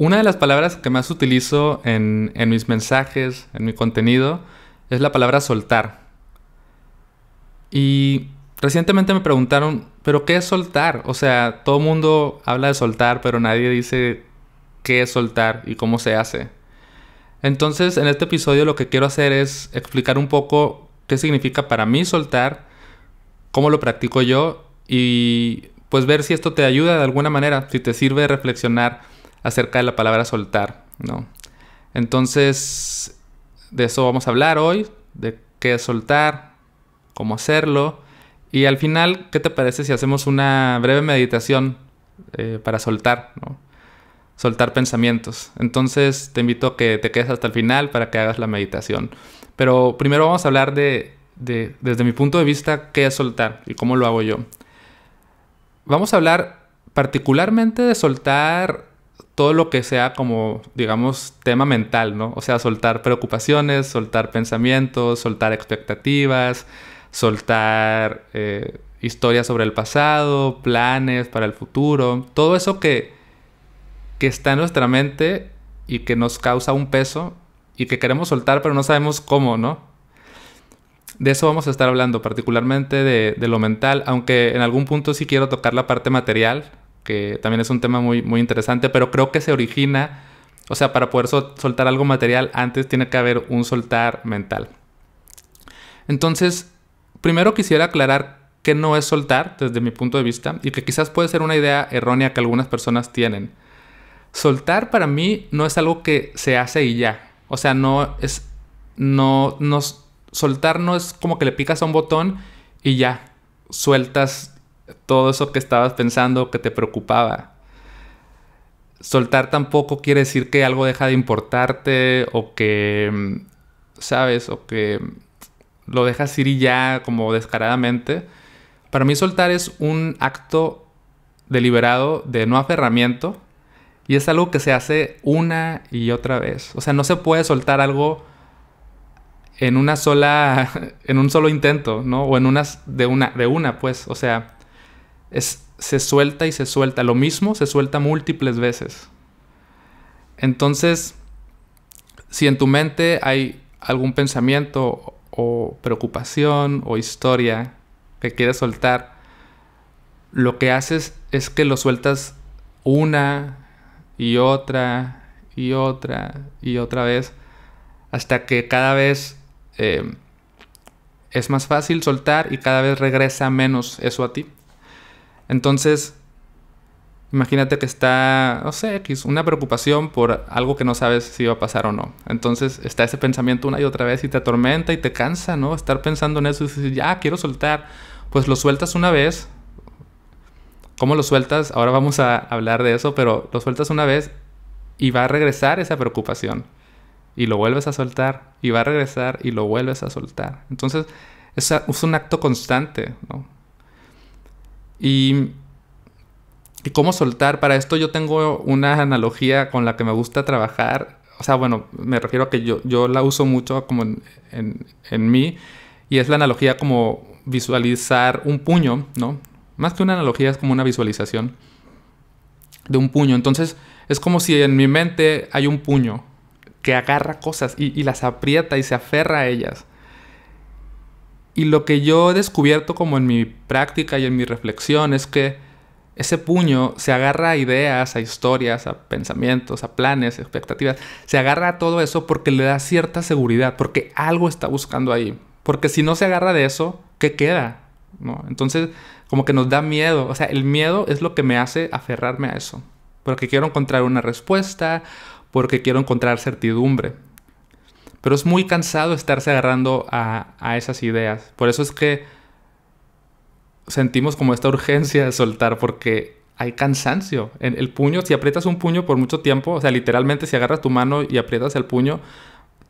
Una de las palabras que más utilizo en, mis mensajes, en mi contenido, es la palabra soltar. Y recientemente me preguntaron, ¿pero qué es soltar? O sea, todo el mundo habla de soltar, pero nadie dice qué es soltar y cómo se hace. Entonces, en este episodio lo que quiero hacer es explicar un poco qué significa para mí soltar, cómo lo practico yo y pues ver si esto te ayuda de alguna manera, si te sirve reflexionar acerca de la palabra soltar, ¿no? Entonces, de eso vamos a hablar hoy, de qué es soltar, cómo hacerlo, y al final, ¿qué te parece si hacemos una breve meditación eh, para soltar, soltar pensamientos? Entonces, te invito a que te quedes hasta el final para que hagas la meditación. Pero primero vamos a hablar de, de desde mi punto de vista, qué es soltar y cómo lo hago yo. Vamos a hablar particularmente de soltar todo lo que sea como, digamos, tema mental, ¿no? O sea, soltar preocupaciones, soltar pensamientos, soltar expectativas, soltar eh, historias sobre el pasado, planes para el futuro, todo eso que, está en nuestra mente y que nos causa un peso y que queremos soltar pero no sabemos cómo, ¿no? De eso vamos a estar hablando, particularmente de, de lo mental, aunque en algún punto sí quiero tocar la parte material, que también es un tema muy, muy interesante, pero creo que se origina, o sea, para poder soltar algo material, antes tiene que haber un soltar mental. Entonces, primero quisiera aclarar que no es soltar desde mi punto de vista y que quizás puede ser una idea errónea que algunas personas tienen. Soltar para mí no es algo que se hace y ya. O sea, no es. No, soltar no es como que le picas a un botón y ya. Sueltas todo eso que estabas pensando, que te preocupaba. Soltar tampoco quiere decir que algo deja de importarte o que, mm, sabes, o que lo dejas ir y ya como descaradamente. Para mí soltar es un acto deliberado de no aferramiento y es algo que se hace una y otra vez. O sea, no se puede soltar algo en una sola en un solo intento, ¿no? O en unas de una de una, pues, o sea, se suelta y se suelta. Lo mismo se suelta múltiples veces. Entonces, si en tu mente hay algún pensamiento o preocupación o historia que quieres soltar, lo que haces es que lo sueltas una y otra y otra y otra vez hasta que cada vez eh, es más fácil soltar y cada vez regresa menos eso a ti. Entonces, imagínate que está, no sé, una preocupación por algo que no sabes si va a pasar o no. Entonces está ese pensamiento una y otra vez y te atormenta y te cansa, ¿no? Estar pensando en eso y dices, ya, quiero soltar. Pues lo sueltas una vez. ¿Cómo lo sueltas? Ahora vamos a hablar de eso, pero lo sueltas una vez y va a regresar esa preocupación. Y lo vuelves a soltar, y va a regresar, y lo vuelves a soltar. Entonces, es un acto constante, ¿no? Y, cómo soltar, para esto yo tengo una analogía con la que me gusta trabajar. O sea, bueno, me refiero a que yo, yo la uso mucho como en, en, mí. Y es la analogía como visualizar un puño, ¿no? Más que una analogía es como una visualización de un puño. Entonces es como si en mi mente hay un puño que agarra cosas y, y las aprieta y se aferra a ellas. Y lo que yo he descubierto como en mi práctica y en mi reflexión es que ese puño se agarra a ideas, a historias, a pensamientos, a planes, expectativas. Se agarra a todo eso porque le da cierta seguridad, porque algo está buscando ahí. Porque si no se agarra de eso, ¿qué queda? Entonces, como que nos da miedo. O sea, el miedo es lo que me hace aferrarme a eso. Porque quiero encontrar una respuesta, porque quiero encontrar certidumbre. Pero es muy cansado estarse agarrando a, a esas ideas. Por eso es que sentimos como esta urgencia de soltar porque hay cansancio. En el puño, si aprietas un puño por mucho tiempo, o sea, literalmente si agarras tu mano y aprietas el puño,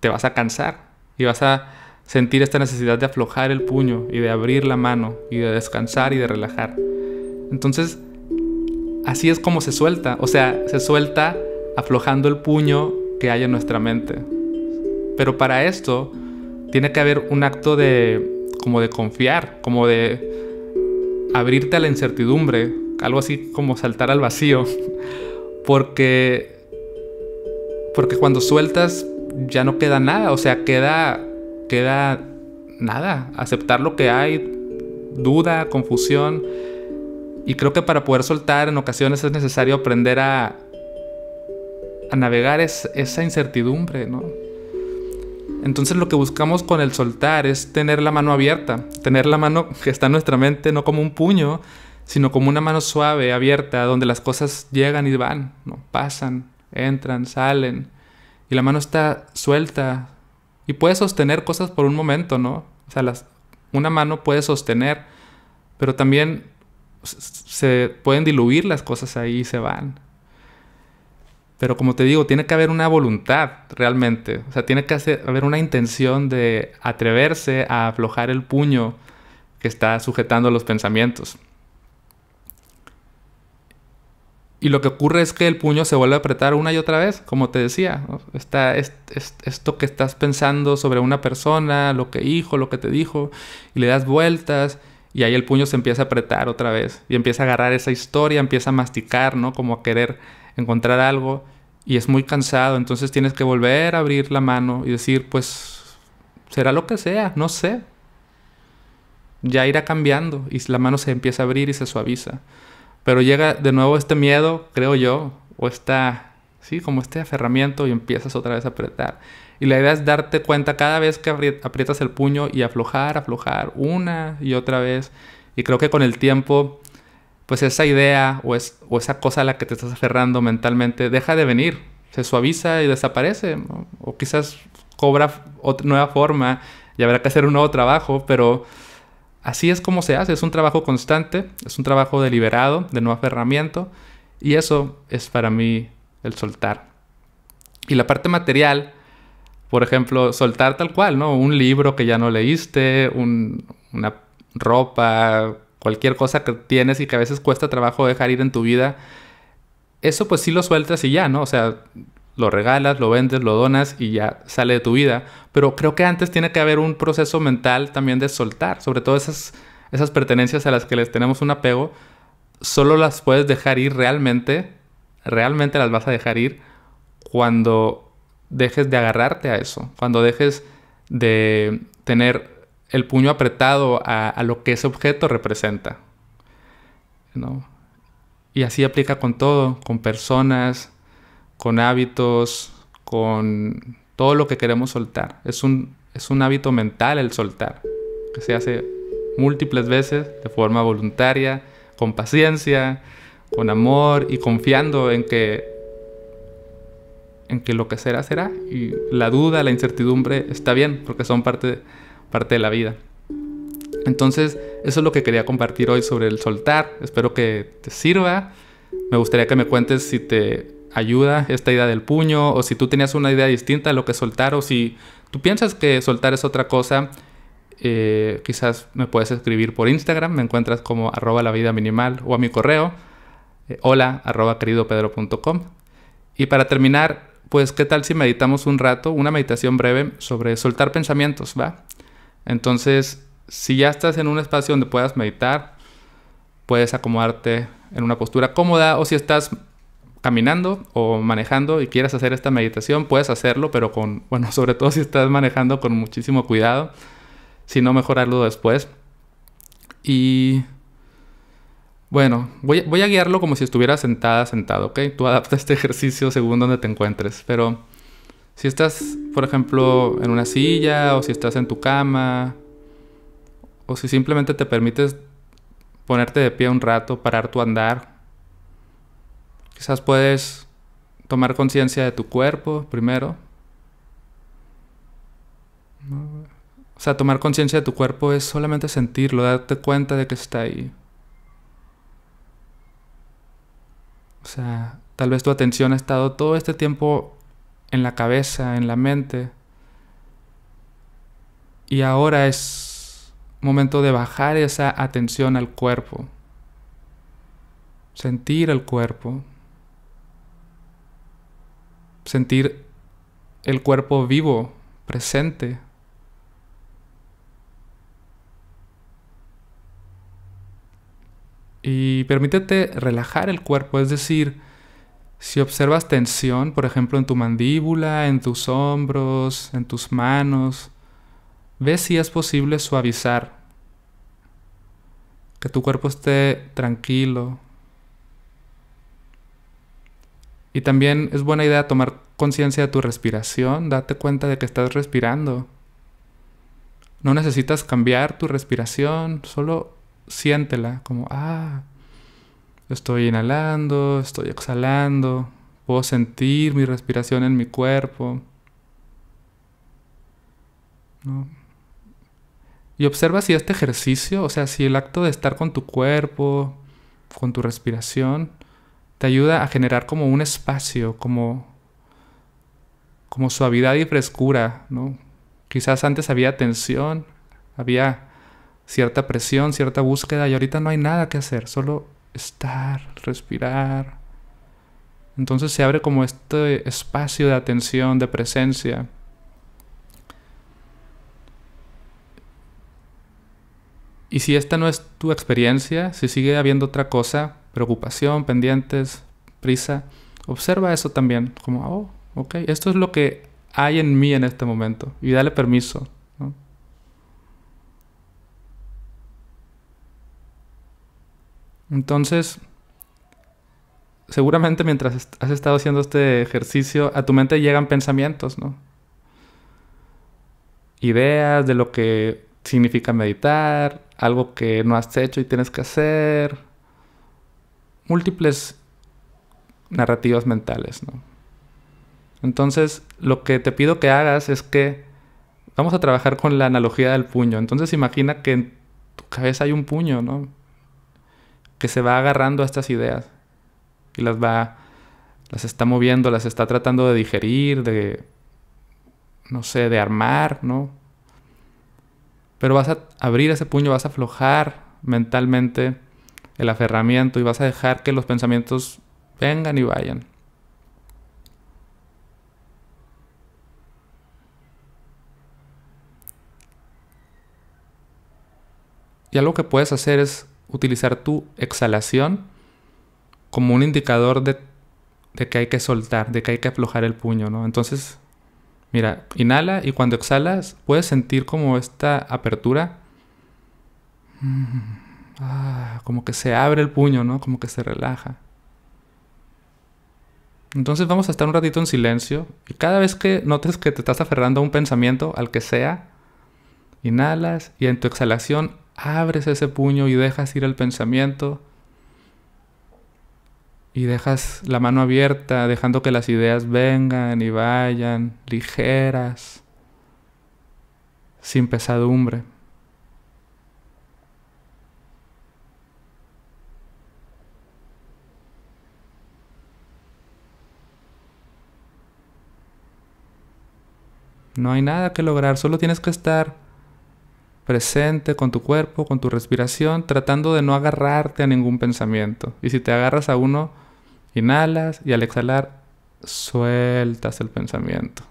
te vas a cansar y vas a sentir esta necesidad de aflojar el puño y de abrir la mano y de descansar y de relajar. Entonces, así es como se suelta, o sea, se suelta aflojando el puño que hay en nuestra mente. Pero para esto tiene que haber un acto de como de confiar, como de abrirte a la incertidumbre, algo así como saltar al vacío, porque porque cuando sueltas ya no queda nada, o sea, queda queda nada, aceptar lo que hay, duda, confusión y creo que para poder soltar en ocasiones es necesario aprender a a navegar esa incertidumbre, ¿no? Entonces lo que buscamos con el soltar es tener la mano abierta, tener la mano que está en nuestra mente, no como un puño, sino como una mano suave, abierta, donde las cosas llegan y van, ¿no? pasan, entran, salen, y la mano está suelta y puede sostener cosas por un momento, ¿no? O sea, una mano puede sostener, pero también se pueden diluir las cosas ahí y se van. Pero como te digo, tiene que haber una voluntad realmente. O sea, tiene que haber una intención de atreverse a aflojar el puño que está sujetando los pensamientos. Y lo que ocurre es que el puño se vuelve a apretar una y otra vez, como te decía. Está, esto que estás pensando sobre una persona, lo que dijo, lo que te dijo, y le das vueltas y ahí el puño se empieza a apretar otra vez y empieza a agarrar esa historia, empieza a masticar, ¿no? Como a querer encontrar algo y es muy cansado, entonces tienes que volver a abrir la mano y decir, pues será lo que sea, no sé. Ya irá cambiando y la mano se empieza a abrir y se suaviza. Pero llega de nuevo este miedo, creo yo, o esta, sí, como este aferramiento y empiezas otra vez a apretar. Y la idea es darte cuenta cada vez que aprietas el puño y aflojar, aflojar una y otra vez. Y creo que con el tiempo pues esa idea o, esa cosa a la que te estás aferrando mentalmente deja de venir, se suaviza y desaparece, o quizás cobra otra nueva forma y habrá que hacer un nuevo trabajo, pero así es como se hace, es un trabajo constante, es un trabajo deliberado, de no aferramiento, y eso es para mí el soltar. Y la parte material, por ejemplo, soltar tal cual, ¿no? Un libro que ya no leíste, una ropa, cualquier cosa que tienes y que a veces cuesta trabajo dejar ir en tu vida, eso pues sí lo sueltas y ya, ¿no? O sea, lo regalas, lo vendes, lo donas y ya sale de tu vida. Pero creo que antes tiene que haber un proceso mental también de soltar, sobre todo esas, esas pertenencias a las que les tenemos un apego, solo las puedes dejar ir realmente, realmente las vas a dejar ir cuando dejes de agarrarte a eso, cuando dejes de tener el puño apretado a, lo que ese objeto representa. Y así aplica con todo, con personas, con hábitos, con todo lo que queremos soltar. Es un, es un hábito mental el soltar, que se hace múltiples veces de forma voluntaria, con paciencia, con amor y confiando en que en que lo que será será y la duda, la incertidumbre está bien porque son parte parte de la vida. Entonces, eso es lo que quería compartir hoy sobre el soltar. Espero que te sirva. Me gustaría que me cuentes si te ayuda esta idea del puño o si tú tenías una idea distinta de lo que soltar o si tú piensas que soltar es otra cosa. Eh, quizás me puedes escribir por Instagram, me encuentras como arroba la vida minimal o a mi correo eh, hola arroba queridopedro.com. Y para terminar, pues qué tal si meditamos un rato, una meditación breve sobre soltar pensamientos, ¿va? Entonces, si ya estás en un espacio donde puedas meditar, puedes acomodarte en una postura cómoda o si estás caminando o manejando y quieres hacer esta meditación, puedes hacerlo, pero con, bueno, sobre todo si estás manejando con muchísimo cuidado, si no mejorarlo después. Y bueno, voy, a guiarlo como si estuviera sentada, sentado, ¿ok? Tú adapta este ejercicio según donde te encuentres, pero... Si estás, por ejemplo, en una silla o si estás en tu cama o si simplemente te permites ponerte de pie un rato, parar tu andar, quizás puedes tomar conciencia de tu cuerpo primero. O sea, tomar conciencia de tu cuerpo es solamente sentirlo, darte cuenta de que está ahí. O sea, tal vez tu atención ha estado todo este tiempo en la cabeza, en la mente. Y ahora es momento de bajar esa atención al cuerpo, sentir el cuerpo, sentir el cuerpo vivo, presente. Y permítete relajar el cuerpo, es decir, si observas tensión, por ejemplo, en tu mandíbula, en tus hombros, en tus manos, ve si es posible suavizar, que tu cuerpo esté tranquilo. Y también es buena idea tomar conciencia de tu respiración, date cuenta de que estás respirando. No necesitas cambiar tu respiración, solo siéntela como, ah, Estoy inhalando, estoy exhalando, puedo sentir mi respiración en mi cuerpo. Y observa si este ejercicio, o sea, si el acto de estar con tu cuerpo, con tu respiración, te ayuda a generar como un espacio, como, como suavidad y frescura, ¿no? Quizás antes había tensión, había cierta presión, cierta búsqueda y ahorita no hay nada que hacer, solo estar, respirar. Entonces se abre como este espacio de atención, de presencia. Y si esta no es tu experiencia, si sigue habiendo otra cosa, preocupación, pendientes, prisa, observa eso también, como, oh, ok, esto es lo que hay en mí en este momento y dale permiso, Entonces, seguramente mientras has estado haciendo este ejercicio, a tu mente llegan pensamientos, ¿no? Ideas de lo que significa meditar, algo que no has hecho y tienes que hacer, múltiples narrativas mentales, ¿no? Entonces, lo que te pido que hagas es que vamos a trabajar con la analogía del puño. Entonces, imagina que en tu cabeza hay un puño, ¿no? que se va agarrando a estas ideas y las va, las está moviendo, las está tratando de digerir, de, no sé, de armar, ¿no? Pero vas a abrir ese puño, vas a aflojar mentalmente el aferramiento y vas a dejar que los pensamientos vengan y vayan. Y algo que puedes hacer es utilizar tu exhalación como un indicador de, que hay que soltar, de que hay que aflojar el puño, ¿no? Entonces, mira, inhala y cuando exhalas puedes sentir como esta apertura, mm, ah, como que se abre el puño, ¿no? Como que se relaja. Entonces vamos a estar un ratito en silencio y cada vez que notes que te estás aferrando a un pensamiento, al que sea, inhalas y en tu exhalación abres ese puño y dejas ir el pensamiento y dejas la mano abierta, dejando que las ideas vengan y vayan, ligeras, sin pesadumbre. No hay nada que lograr, solo tienes que estar presente con tu cuerpo, con tu respiración, tratando de no agarrarte a ningún pensamiento. Y si te agarras a uno, inhalas y al exhalar, sueltas el pensamiento.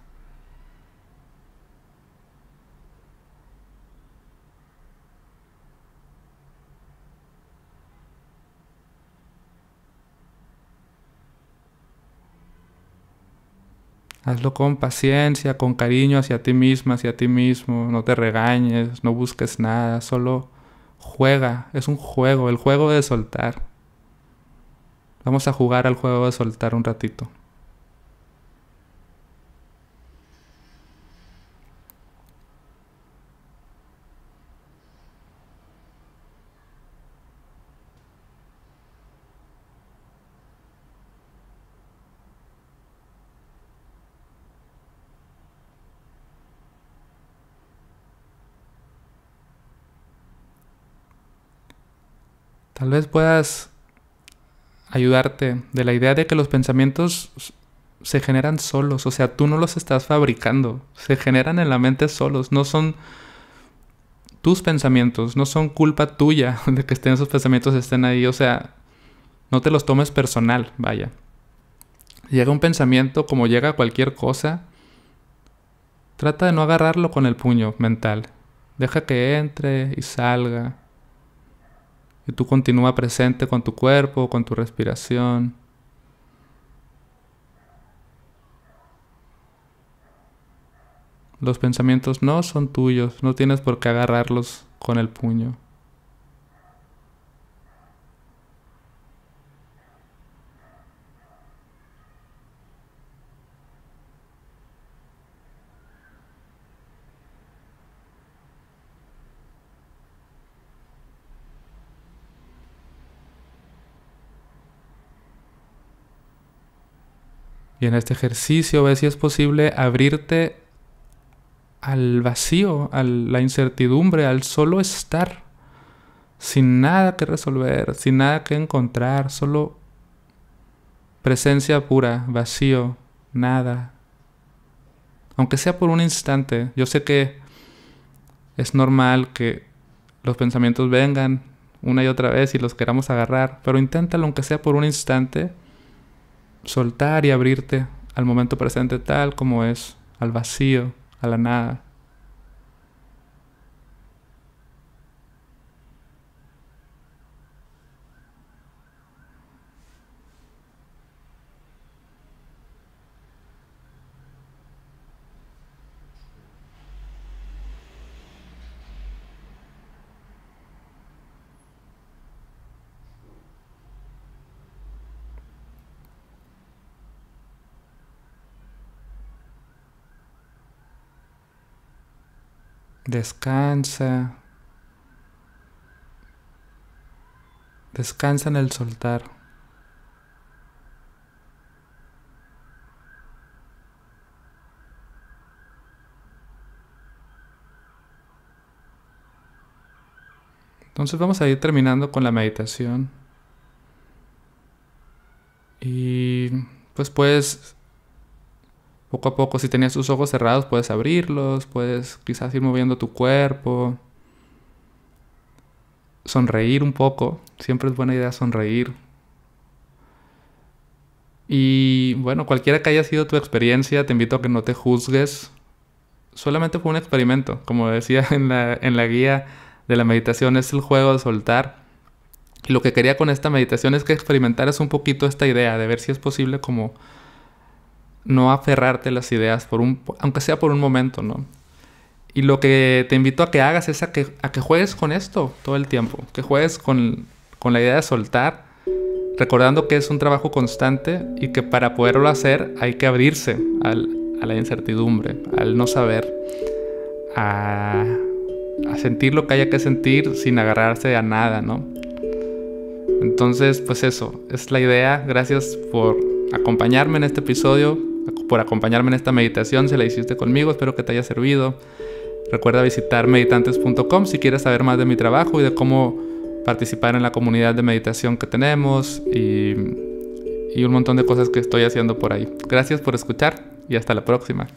Hazlo con paciencia, con cariño hacia ti misma, hacia ti mismo. No te regañes, no busques nada, solo juega. Es un juego, el juego de soltar. Vamos a jugar al juego de soltar un ratito. Tal vez puedas ayudarte de la idea de que los pensamientos se generan solos, o sea, tú no los estás fabricando, se generan en la mente solos, no son tus pensamientos, no son culpa tuya de que estén esos pensamientos estén ahí, o sea, no te los tomes personal, vaya. Llega un pensamiento como llega cualquier cosa, trata de no agarrarlo con el puño mental, deja que entre y salga, y tú continúa presente con tu cuerpo, con tu respiración. Los pensamientos no son tuyos, no tienes por qué agarrarlos con el puño. en este ejercicio ve si es posible abrirte al vacío, a la incertidumbre, al solo estar, sin nada que resolver, sin nada que encontrar, solo presencia pura, vacío, nada. Aunque sea por un instante, yo sé que es normal que los pensamientos vengan una y otra vez y los queramos agarrar, pero inténtalo aunque sea por un instante soltar y abrirte al momento presente tal como es, al vacío, a la nada. Descansa. Descansa en el soltar. Entonces vamos a ir terminando con la meditación. Y pues puedes poco a poco, si tenías tus ojos cerrados, puedes abrirlos, puedes quizás ir moviendo tu cuerpo, sonreír un poco, siempre es buena idea sonreír. Y bueno, cualquiera que haya sido tu experiencia, te invito a que no te juzgues. Solamente fue un experimento, como decía en la, guía de la meditación, es el juego de soltar. lo que quería con esta meditación es que experimentaras un poquito esta idea de ver si es posible como no aferrarte las ideas, por un, aunque sea por un momento, ¿no? Y lo que te invito a que hagas es a que, a que juegues con esto todo el tiempo, que juegues con, la idea de soltar, recordando que es un trabajo constante y que para poderlo hacer hay que abrirse a la incertidumbre, al no saber, a, a sentir lo que haya que sentir sin agarrarse a nada, ¿no? Entonces, pues eso, es la idea. Gracias por acompañarme en este episodio por acompañarme en esta meditación. Si la hiciste conmigo, espero que te haya servido. Recuerda visitar meditantes.com si quieres saber más de mi trabajo y de cómo participar en la comunidad de meditación que tenemos y, y un montón de cosas que estoy haciendo por ahí. Gracias por escuchar y hasta la próxima.